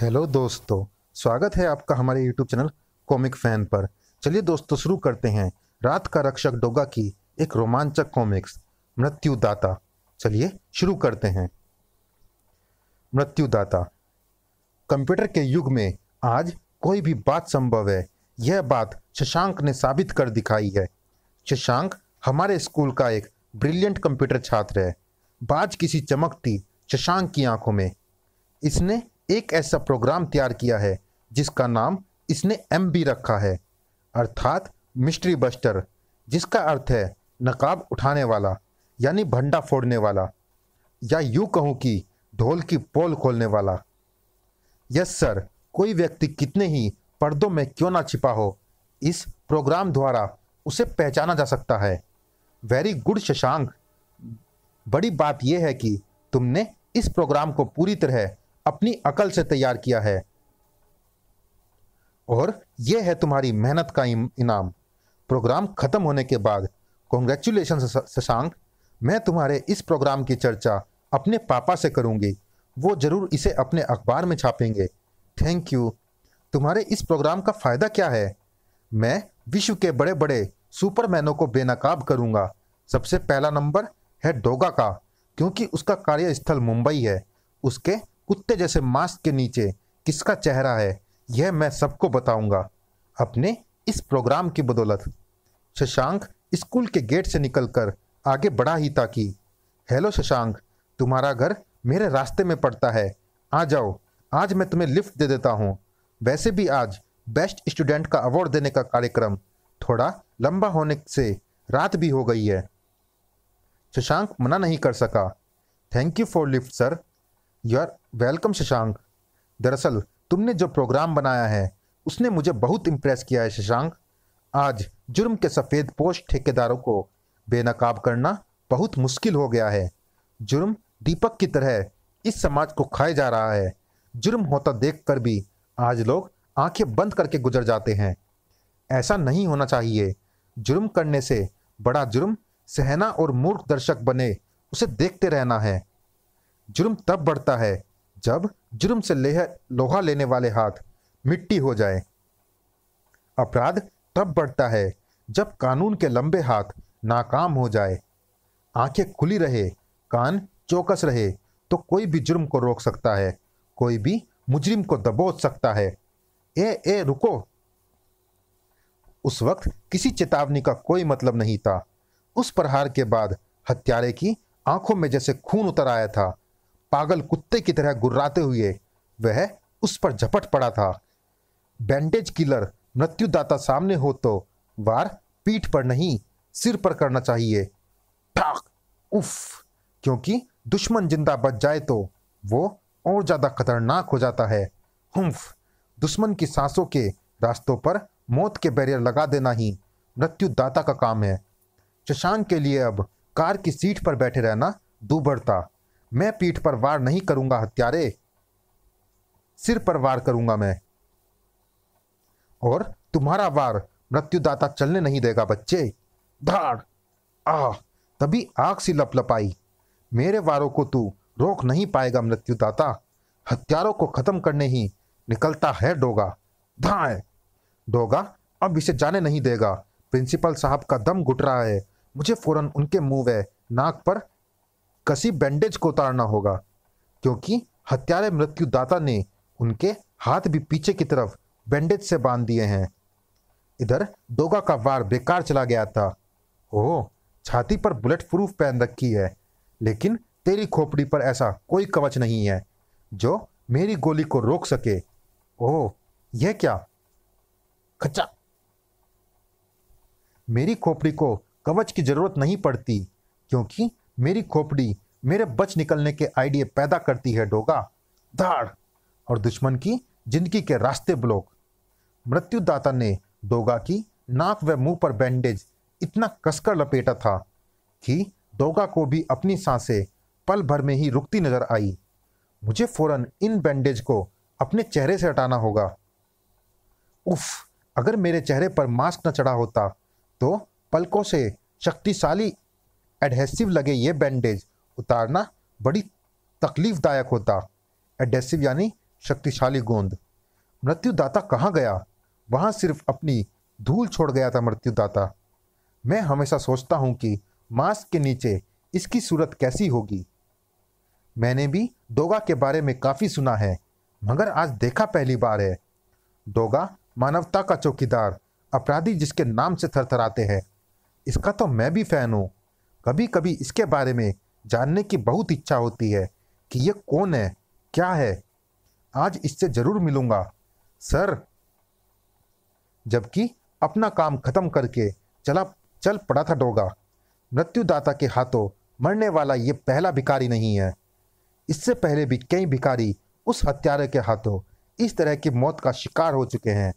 Hello दोस्तों स्वागत है आपका हमारे यूट्यूब चैनल कॉमिक फैन पर चलिए दोस्तों शुरू करते हैं रात का रक्षक डोगा की एक रोमांचक कॉमिक्स मृत्युदाता चलिए शुरू करते हैं मृत्युदाता कंप्यूटर के युग में आज कोई भी बात संभव है यह बात शशांक ने साबित कर दिखाई है शशांक हमारे स्कूल का एक ब्रिलियंट कंप्यूटर छात्र है बाज किसी चमकती शशांक की आंखों में इसने एक ऐसा प्रोग्राम तैयार किया है जिसका नाम इसने एम बी रखा है अर्थात मिस्ट्री बस्टर जिसका अर्थ है नकाब उठाने वाला यानी भंडा फोड़ने वाला या यूँ कहूँ कि ढोल की पोल खोलने वाला यस सर कोई व्यक्ति कितने ही पर्दों में क्यों ना छिपा हो इस प्रोग्राम द्वारा उसे पहचाना जा सकता है वेरी गुड शशांक बड़ी बात यह है कि तुमने इस प्रोग्राम को पूरी तरह अपनी अकल से तैयार किया है और यह है तुम्हारी मेहनत का इनाम प्रोग्राम खत्म होने के बाद कॉन्ग्रेचुलेशन शशांक मैं तुम्हारे इस प्रोग्राम की चर्चा अपने पापा से करूंगी वो ज़रूर इसे अपने अखबार में छापेंगे थैंक यू तुम्हारे इस प्रोग्राम का फ़ायदा क्या है मैं विश्व के बड़े बड़े सुपरमैनों को बेनकाब करूंगा सबसे पहला नंबर है डोगा का क्योंकि उसका कार्यस्थल मुंबई है उसके कुत्ते जैसे मास्क के नीचे किसका चेहरा है यह मैं सबको बताऊंगा अपने इस प्रोग्राम की बदौलत शशांक स्कूल के गेट से निकलकर आगे बढ़ा ही ताकि हेलो शशांक तुम्हारा घर मेरे रास्ते में पड़ता है आ जाओ आज मैं तुम्हें लिफ्ट दे देता हूँ वैसे भी आज बेस्ट स्टूडेंट का अवार्ड देने का कार्यक्रम थोड़ा लंबा होने से रात भी हो गई है शशांक मना नहीं कर सका thank you for lift sir यार वेलकम शशांक दरअसल तुमने जो प्रोग्राम बनाया है उसने मुझे बहुत इम्प्रेस किया है शशांक आज जुर्म के सफ़ेद पोश ठेकेदारों को बेनकाब करना बहुत मुश्किल हो गया है जुर्म दीपक की तरह इस समाज को खाए जा रहा है जुर्म होता देख कर भी आज लोग आंखें बंद करके गुजर जाते हैं ऐसा नहीं होना चाहिए जुर्म करने से बड़ा जुर्म सहना और मूर्ख दर्शक बने उसे देखते रहना है जुर्म तब बढ़ता है जब जुर्म से लोहा लेने वाले हाथ मिट्टी हो जाए अपराध तब बढ़ता है जब कानून के लंबे हाथ नाकाम हो जाए आंखें खुली रहे कान चौकस रहे तो कोई भी जुर्म को रोक सकता है कोई भी मुजरिम को दबोच सकता है ए ए रुको उस वक्त किसी चेतावनी का कोई मतलब नहीं था उस प्रहार के बाद हत्यारे की आंखों में जैसे खून उतर आया था पागल कुत्ते की तरह गुर्राते हुए वह उस पर झपट पड़ा था बैंडेज किलर मृत्युदाता सामने हो तो वार पीठ पर नहीं सिर पर करना चाहिए ठाक उफ क्योंकि दुश्मन जिंदा बच जाए तो वो और ज़्यादा खतरनाक हो जाता है हुफ दुश्मन की सांसों के रास्तों पर मौत के बैरियर लगा देना ही मृत्युदाता का काम है शशांक के लिए अब कार की सीट पर बैठे रहना दूभर था मैं पीठ पर वार नहीं करूंगा हत्यारे सिर पर वार करूंगा मैं और तुम्हारा वार मृत्युदाता चलने नहीं देगा बच्चे धाड़ आ तभी आग सी लप लपाई मेरे वारों को तू रोक नहीं पाएगा मृत्युदाता हत्यारों को खत्म करने ही निकलता है डोगा धाए डोगा अब इसे जाने नहीं देगा प्रिंसिपल साहब का दम घुट रहा है मुझे फौरन उनके मुंह व नाक पर कसी बैंडेज को उतारना होगा क्योंकि हत्यारे मृत्युदाता ने उनके हाथ भी पीछे की तरफ बैंडेज से बांध दिए हैं इधर डोगा का वार बेकार चला गया था ओह छाती पर बुलेट प्रूफ पहन रखी है लेकिन तेरी खोपड़ी पर ऐसा कोई कवच नहीं है जो मेरी गोली को रोक सके ओह यह क्या खचा मेरी खोपड़ी को कवच की जरूरत नहीं पड़ती क्योंकि मेरी खोपड़ी मेरे बच निकलने के आइडिए पैदा करती है डोगा धाड़ और दुश्मन की जिंदगी के रास्ते ब्लॉक मृत्युदाता ने डोगा की नाक व मुंह पर बैंडेज इतना कसकर लपेटा था कि डोगा को भी अपनी सांसें पल भर में ही रुकती नजर आई मुझे फौरन इन बैंडेज को अपने चेहरे से हटाना होगा उफ अगर मेरे चेहरे पर मास्क न चढ़ा होता तो पलकों से शक्तिशाली एडहेसिव लगे ये बैंडेज उतारना बड़ी तकलीफदायक होता एडहेसिव यानी शक्तिशाली गोंद मृत्युदाता कहाँ गया वहाँ सिर्फ अपनी धूल छोड़ गया था मृत्युदाता मैं हमेशा सोचता हूँ कि मास्क के नीचे इसकी सूरत कैसी होगी मैंने भी डोगा के बारे में काफ़ी सुना है मगर आज देखा पहली बार है डोगा मानवता का चौकीदार अपराधी जिसके नाम से थरथराते हैं इसका तो मैं भी फ़ैन हूँ कभी कभी इसके बारे में जानने की बहुत इच्छा होती है कि यह कौन है क्या है आज इससे ज़रूर मिलूंगा सर जबकि अपना काम खत्म करके चला चल पड़ा था डोगा मृत्युदाता के हाथों मरने वाला ये पहला भिकारी नहीं है इससे पहले भी कई भिकारी उस हत्यारे के हाथों इस तरह की मौत का शिकार हो चुके हैं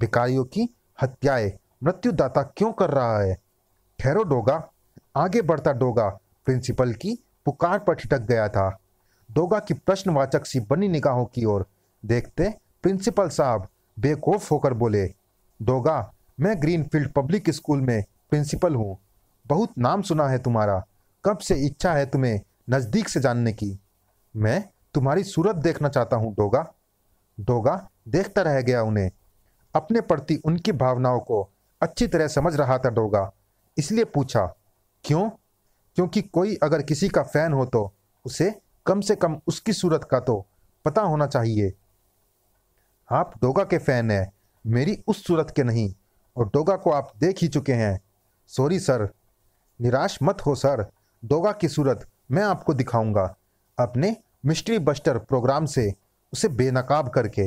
भिकारियों की हत्याएं मृत्युदाता क्यों कर रहा है ठहरो डोगा आगे बढ़ता डोगा प्रिंसिपल की पुकार पर ठिटक गया था डोगा की प्रश्नवाचक सी बनी निगाहों की ओर देखते प्रिंसिपल साहब बेकौफ होकर बोले डोगा मैं ग्रीनफील्ड पब्लिक स्कूल में प्रिंसिपल हूँ बहुत नाम सुना है तुम्हारा कब से इच्छा है तुम्हें नज़दीक से जानने की मैं तुम्हारी सूरत देखना चाहता हूँ डोगा डोगा देखता रह गया उन्हें अपने प्रति उनकी भावनाओं को अच्छी तरह समझ रहा था डोगा इसलिए पूछा क्यों क्योंकि कोई अगर किसी का फैन हो तो उसे कम से कम उसकी सूरत का तो पता होना चाहिए आप डोगा के फैन हैं मेरी उस सूरत के नहीं और डोगा को आप देख ही चुके हैं सॉरी सर निराश मत हो सर डोगा की सूरत मैं आपको दिखाऊंगा अपने मिस्ट्री बस्टर प्रोग्राम से उसे बेनकाब करके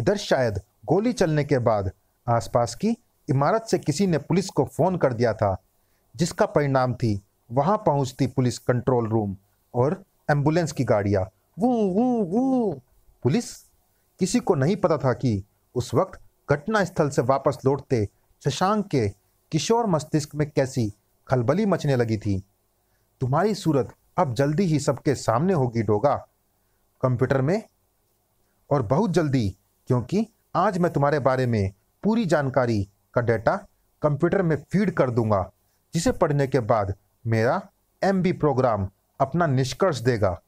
इधर शायद गोली चलने के बाद आसपास की इमारत से किसी ने पुलिस को फ़ोन कर दिया था जिसका परिणाम थी वहाँ पहुँचती पुलिस कंट्रोल रूम और एम्बुलेंस की गाड़ियाँ वो वो वो पुलिस किसी को नहीं पता था कि उस वक्त घटना स्थल से वापस लौटते शशांक के किशोर मस्तिष्क में कैसी खलबली मचने लगी थी तुम्हारी सूरत अब जल्दी ही सबके सामने होगी डोगा कंप्यूटर में और बहुत जल्दी क्योंकि आज मैं तुम्हारे बारे में पूरी जानकारी का डेटा कंप्यूटर में फीड कर दूंगा जिसे पढ़ने के बाद मेरा एम प्रोग्राम अपना निष्कर्ष देगा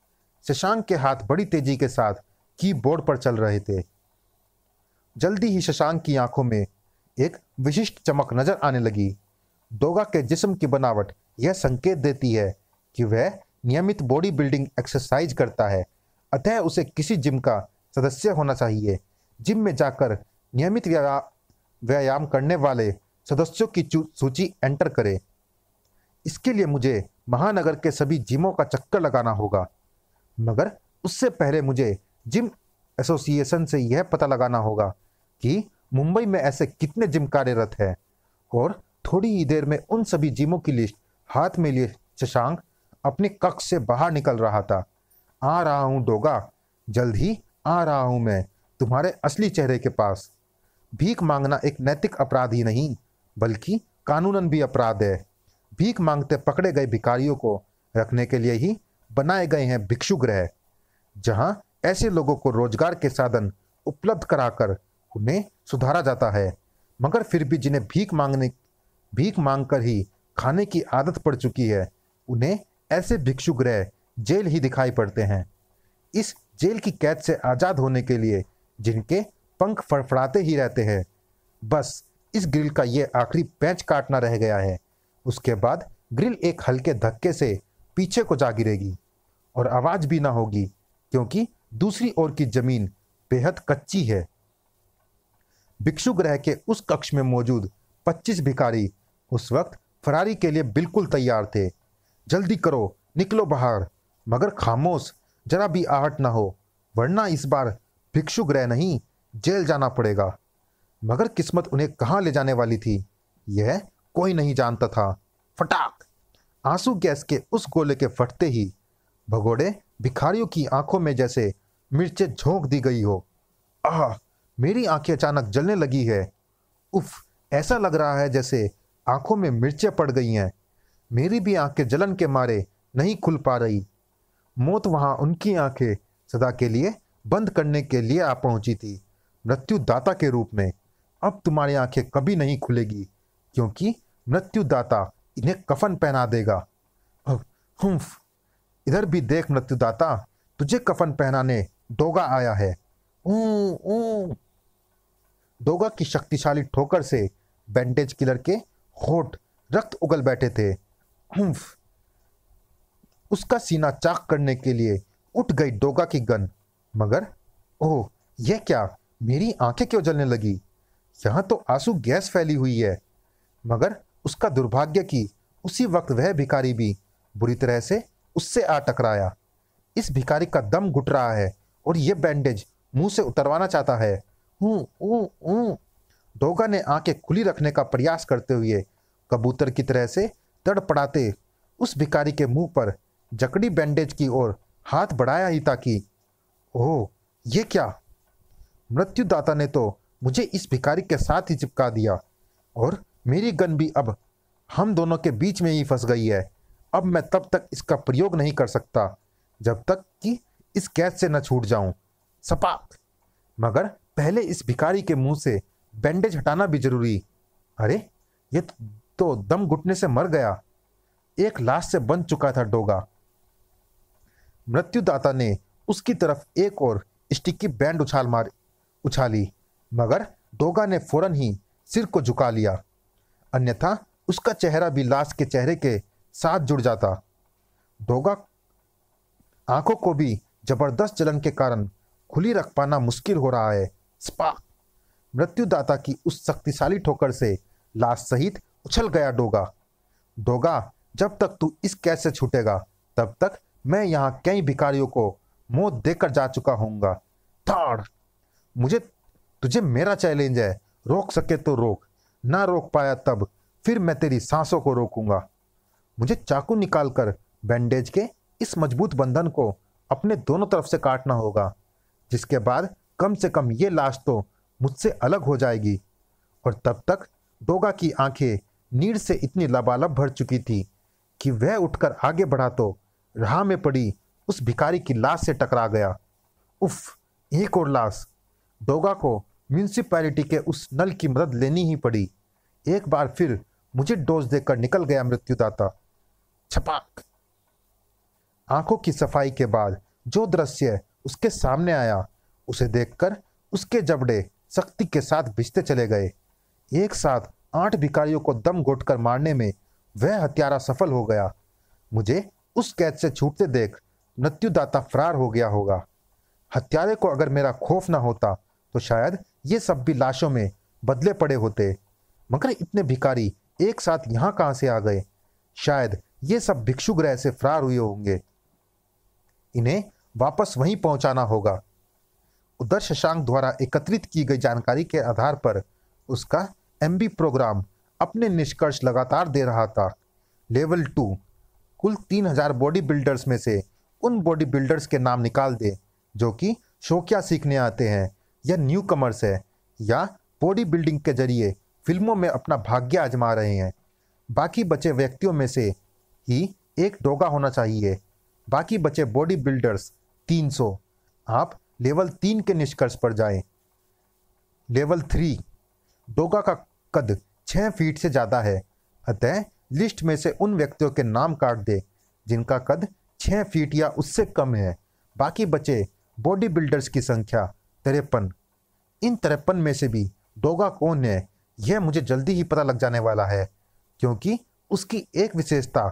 शशांक के हाथ बड़ी तेजी के साथ कीबोर्ड पर चल रहे थे जल्दी ही शशांक की आंखों में एक विशिष्ट चमक नजर आने लगी दोगा के जिस्म की बनावट यह संकेत देती है कि वह नियमित बॉडी बिल्डिंग एक्सरसाइज करता है अतः उसे किसी जिम का सदस्य होना चाहिए जिम में जाकर नियमित व्यायाम करने वाले सदस्यों की सूची एंटर करें इसके लिए मुझे महानगर के सभी जिमों का चक्कर लगाना होगा मगर उससे पहले मुझे जिम एसोसिएशन से यह पता लगाना होगा कि मुंबई में ऐसे कितने जिम कार्यरत हैं और थोड़ी ही देर में उन सभी जिमों की लिस्ट हाथ में लिए शशांक अपने कक्ष से बाहर निकल रहा था आ रहा हूँ डोगा जल्द ही आ रहा हूँ मैं तुम्हारे असली चेहरे के पास भीख मांगना एक नैतिक अपराध ही नहीं बल्कि कानूनन भी अपराध है भीख मांगते पकड़े गए भिकारियों को रखने के लिए ही बनाए गए हैं भिक्षु ग्रह जहां ऐसे लोगों को रोजगार के साधन उपलब्ध कराकर उन्हें सुधारा जाता है मगर फिर भी जिन्हें भीख मांगने भीख मांगकर ही खाने की आदत पड़ चुकी है उन्हें ऐसे भिक्षु ग्रह जेल ही दिखाई पड़ते हैं इस जेल की कैद से आज़ाद होने के लिए जिनके पंख फड़फड़ाते ही रहते हैं बस इस ग्रिल का ये आखिरी पैंच काटना रह गया है उसके बाद ग्रिल एक हल्के धक्के से पीछे को जा गिरेगी और आवाज़ भी ना होगी क्योंकि दूसरी ओर की जमीन बेहद कच्ची है भिक्षु ग्रह के उस कक्ष में मौजूद 25 भिखारी उस वक्त फरारी के लिए बिल्कुल तैयार थे जल्दी करो निकलो बाहर मगर खामोश जरा भी आहट ना हो वरना इस बार भिक्षु ग्रह नहीं जेल जाना पड़ेगा मगर किस्मत उन्हें कहाँ ले जाने वाली थी यह कोई नहीं जानता था फटाक आंसू गैस के उस गोले के फटते ही भगोड़े भिखारियों की आंखों में जैसे मिर्चें झोंक दी गई हो आह मेरी आंखें अचानक जलने लगी है उफ ऐसा लग रहा है जैसे आंखों में मिर्चें पड़ गई हैं मेरी भी आंखें जलन के मारे नहीं खुल पा रही मौत वहां उनकी आंखें सदा के लिए बंद करने के लिए आ पहुंची थी मृत्युदाता के रूप में अब तुम्हारी आंखें कभी नहीं खुलेगी क्योंकि मृत्युदाता इन्हें कफन पहना देगा हुम्फ इधर भी देख मृत्युदाता तुझे कफन पहनाने डोगा आया है डोगा की शक्तिशाली ठोकर से बैंडेज किलर के होठ रक्त उगल बैठे थे हुम्फ उसका सीना चाक करने के लिए उठ गई डोगा की गन मगर ओह यह क्या मेरी आंखें क्यों जलने लगी यहां तो आंसू गैस फैली हुई है मगर उसका दुर्भाग्य कि उसी वक्त वह भिखारी भी बुरी तरह से उससे आ टकराया इस भिखारी का दम घुट रहा है और यह बैंडेज मुंह से उतरवाना चाहता है हूँ ऊँ ऊँ डोगा ने आंखें खुली रखने का प्रयास करते हुए कबूतर की तरह से तड़पड़ाते उस भिखारी के मुंह पर जकड़ी बैंडेज की ओर हाथ बढ़ाया ही ताकि ओह ये क्या मृत्युदाता ने तो मुझे इस भिखारी के साथ ही चिपका दिया और मेरी गन भी अब हम दोनों के बीच में ही फंस गई है अब मैं तब तक इसका प्रयोग नहीं कर सकता जब तक कि इस कैद से न छूट जाऊं सपाक मगर पहले इस भिकारी के मुंह से बैंडेज हटाना भी जरूरी अरे ये तो दम घुटने से मर गया एक लाश से बन चुका था डोगा मृत्युदाता ने उसकी तरफ एक और स्टिकी बैंड उछाल मार उछाली मगर डोगा ने फौरन ही सिर को झुका लिया अन्यथा उसका चेहरा भी लाश के चेहरे के साथ जुड़ जाता डोगा आंखों को भी जबरदस्त जलन के कारण खुली रख पाना मुश्किल हो रहा है स्पा मृत्युदाता की उस शक्तिशाली ठोकर से लाश सहित उछल गया डोगा डोगा जब तक तू इस कैद से छूटेगा तब तक मैं यहाँ कई भिकारियों को मौत देकर जा चुका होऊंगा थाड़ मुझे तुझे मेरा चैलेंज है रोक सके तो रोक ना रोक पाया तब फिर मैं तेरी सांसों को रोकूंगा मुझे चाकू निकालकर बैंडेज के इस मजबूत बंधन को अपने दोनों तरफ से काटना होगा जिसके बाद कम से कम ये लाश तो मुझसे अलग हो जाएगी और तब तक डोगा की आंखें नीर से इतनी लबालब भर चुकी थी कि वह उठकर आगे बढ़ा तो राह में पड़ी उस भिकारी की लाश से टकरा गया उफ एक और लाश डोगा को म्यूनसिपैलिटी के उस नल की मदद लेनी ही पड़ी एक बार फिर मुझे डोज देकर निकल गया मृत्युदाता छपाक आंखों की सफाई के बाद जो दृश्य उसके सामने आया उसे देखकर उसके जबड़े सख्ती के साथ भिजते चले गए एक साथ आठ भिकारियों को दम कर मारने में वह हत्यारा सफल हो गया मुझे उस कैद से छूटते देख मृत्युदाता फरार हो गया होगा हत्यारे को अगर मेरा खौफ ना होता तो शायद ये सब भी लाशों में बदले पड़े होते मगर इतने भिकारी एक साथ यहाँ कहाँ से आ गए शायद ये सब भिक्षु ग्रह से फरार हुए होंगे इन्हें वापस वहीं पहुंचाना होगा उधर शशांक द्वारा एकत्रित की गई जानकारी के आधार पर उसका एम प्रोग्राम अपने निष्कर्ष लगातार दे रहा था लेवल टू कुल तीन हजार बॉडी बिल्डर्स में से उन बॉडी बिल्डर्स के नाम निकाल दे जो कि शोकिया सीखने आते हैं या न्यू कमर्स है या बॉडी बिल्डिंग के जरिए फिल्मों में अपना भाग्य आजमा रहे हैं बाकी बचे व्यक्तियों में से ही एक डोगा होना चाहिए बाकी बचे बॉडी बिल्डर्स सौ आप लेवल तीन के निष्कर्ष पर जाएं। लेवल थ्री डोगा का कद छः फीट से ज़्यादा है अतः लिस्ट में से उन व्यक्तियों के नाम काट दे जिनका कद छः फीट या उससे कम है बाकी बचे बॉडी बिल्डर्स की संख्या तिरपन इन तिरपन में से भी डोगा कौन है यह मुझे जल्दी ही पता लग जाने वाला है क्योंकि उसकी एक विशेषता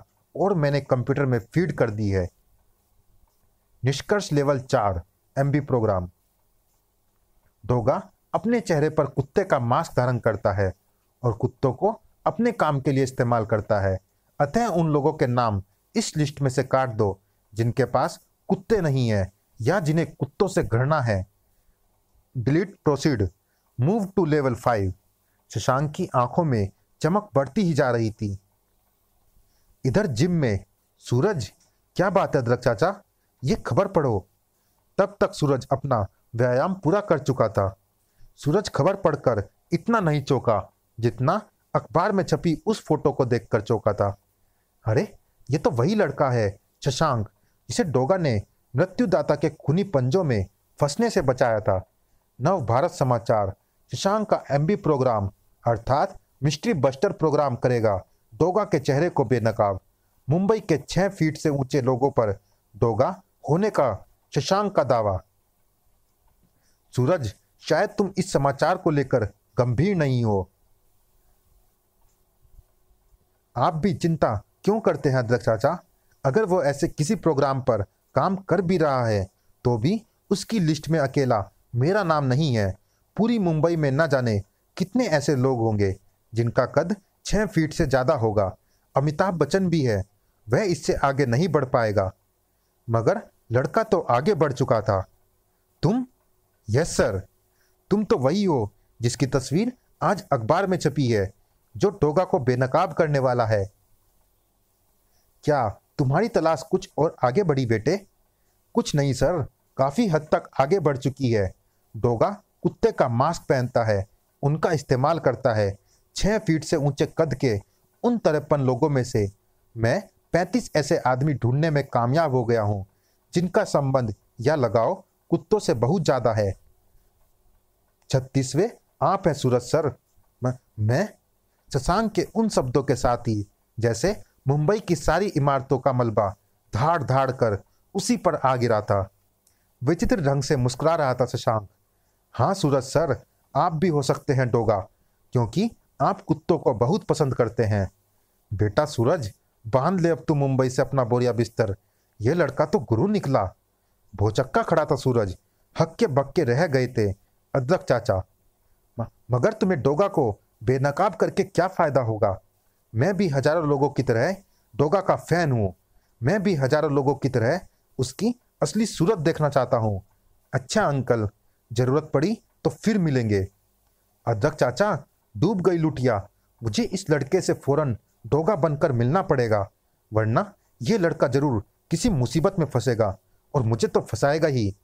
और मैंने कंप्यूटर में फीड कर दी है निष्कर्ष लेवल चार एम प्रोग्राम डोगा अपने चेहरे पर कुत्ते का मास्क धारण करता है और कुत्तों को अपने काम के लिए इस्तेमाल करता है अतः उन लोगों के नाम इस लिस्ट में से काट दो जिनके पास कुत्ते नहीं है या जिन्हें कुत्तों से घृणा है delete proceed move to level five Shashank की आंखों में चमक बढ़ती ही जा रही थी इधर जिम में सूरज क्या बात है अदरक चाचा ये खबर पढ़ो तब तक सूरज अपना व्यायाम पूरा कर चुका था सूरज खबर पढ़कर इतना नहीं चौका जितना अखबार में छपी उस फोटो को देखकर चौका था अरे ये तो वही लड़का है शशांक जिसे डोगा ने मृत्युदाता के खूनी पंजों में फंसने से बचाया था नव भारत समाचार शशांक का एमबी प्रोग्राम अर्थात मिस्ट्री बस्टर प्रोग्राम करेगा दोगा के चेहरे को बेनकाब मुंबई के छः फीट से ऊंचे लोगों पर दोगा होने का शशांक का दावा सूरज शायद तुम इस समाचार को लेकर गंभीर नहीं हो आप भी चिंता क्यों करते हैं अध्यक्ष चाचा अगर वो ऐसे किसी प्रोग्राम पर काम कर भी रहा है तो भी उसकी लिस्ट में अकेला मेरा नाम नहीं है पूरी मुंबई में न जाने कितने ऐसे लोग होंगे जिनका कद छः फीट से ज़्यादा होगा अमिताभ बच्चन भी है वह इससे आगे नहीं बढ़ पाएगा मगर लड़का तो आगे बढ़ चुका था तुम यस सर तुम तो वही हो जिसकी तस्वीर आज अखबार में छपी है जो टोगा को बेनकाब करने वाला है क्या तुम्हारी तलाश कुछ और आगे बढ़ी बेटे कुछ नहीं सर काफ़ी हद तक आगे बढ़ चुकी है डोगा कुत्ते का मास्क पहनता है उनका इस्तेमाल करता है छः फीट से ऊंचे कद के उन तरपन लोगों में से मैं पैंतीस ऐसे आदमी ढूंढने में कामयाब हो गया हूँ जिनका संबंध या लगाव कुत्तों से बहुत ज़्यादा है छत्तीसवें आप है सूरज सर म, मैं शशांक के उन शब्दों के साथ ही जैसे मुंबई की सारी इमारतों का मलबा धाड़ धाड़ कर उसी पर आ गिरा था विचित्र ढंग से मुस्कुरा रहा था शशांक हाँ सूरज सर आप भी हो सकते हैं डोगा क्योंकि आप कुत्तों को बहुत पसंद करते हैं बेटा सूरज बांध ले अब तू मुंबई से अपना बोरिया बिस्तर ये लड़का तो गुरु निकला भोचक्का खड़ा था सूरज हक्के बक्के रह गए थे अदरक चाचा मगर तुम्हें डोगा को बेनकाब करके क्या फ़ायदा होगा मैं भी हजारों लोगों की तरह डोगा का फ़ैन हूँ मैं भी हजारों लोगों की तरह उसकी असली सूरत देखना चाहता हूँ अच्छा अंकल जरूरत पड़ी तो फिर मिलेंगे अध्यक्ष चाचा डूब गई लुटिया मुझे इस लड़के से फौरन डोगा बनकर मिलना पड़ेगा वरना यह लड़का जरूर किसी मुसीबत में फंसेगा और मुझे तो फंसाएगा ही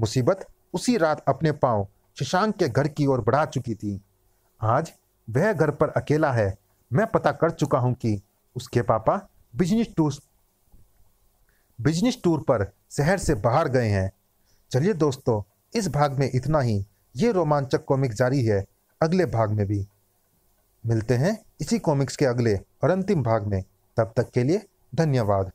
मुसीबत उसी रात अपने पांव शशांक के घर की ओर बढ़ा चुकी थी आज वह घर पर अकेला है मैं पता कर चुका हूं कि उसके पापा बिजनेस टूर बिजनेस टूर पर शहर से बाहर गए हैं चलिए दोस्तों इस भाग में इतना ही ये रोमांचक कॉमिक जारी है अगले भाग में भी मिलते हैं इसी कॉमिक्स के अगले और अंतिम भाग में तब तक के लिए धन्यवाद